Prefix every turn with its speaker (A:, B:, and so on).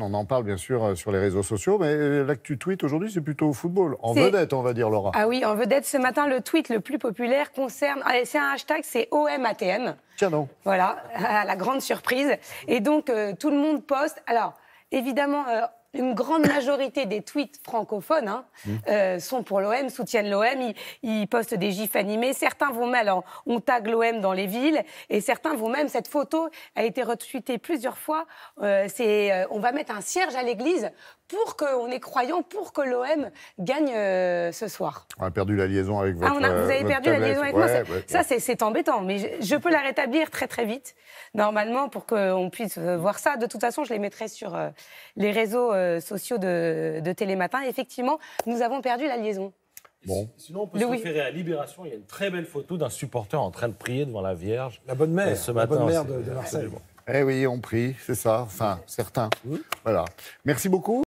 A: on en parle bien sûr euh, sur les réseaux sociaux, mais euh, là tu tweet aujourd'hui, c'est plutôt au football. En vedette, on va dire, Laura.
B: Ah oui, en vedette, ce matin, le tweet le plus populaire concerne. C'est un hashtag, c'est OMATM. Tiens donc. Voilà, à la grande surprise. Et donc, euh, tout le monde poste. Alors, évidemment une grande majorité des tweets francophones hein, mmh. euh, sont pour l'OM, soutiennent l'OM, ils, postent des gifs animés. Certains vont mal, alors on tag l'OM dans les villes, et certains vont même, cette photo a été retweetée plusieurs fois, euh, c'est euh, on va mettre un cierge à l'église pour qu'on est croyant, pour que l'OM gagne euh, ce soir.
A: On a perdu la liaison avec ah, votre. vous avez euh, perdu la liaison avec moi. ça,
B: c'est embêtant, mais je, peux la rétablir très très vite, normalement, pour qu'on puisse euh, voir ça. De toute façon, je les mettrai sur les réseaux sociaux de, Télématin. effectivement, nous avons perdu la liaison.
C: Bon. Sinon, on peut se référer à Libération. Il y a une très belle photo d'un supporter en train de prier devant la Vierge. La bonne mère. Ce matin, la bonne mère de, Marseille.
A: Eh oui, on prie, c'est ça. Enfin, certains. Voilà. Merci beaucoup.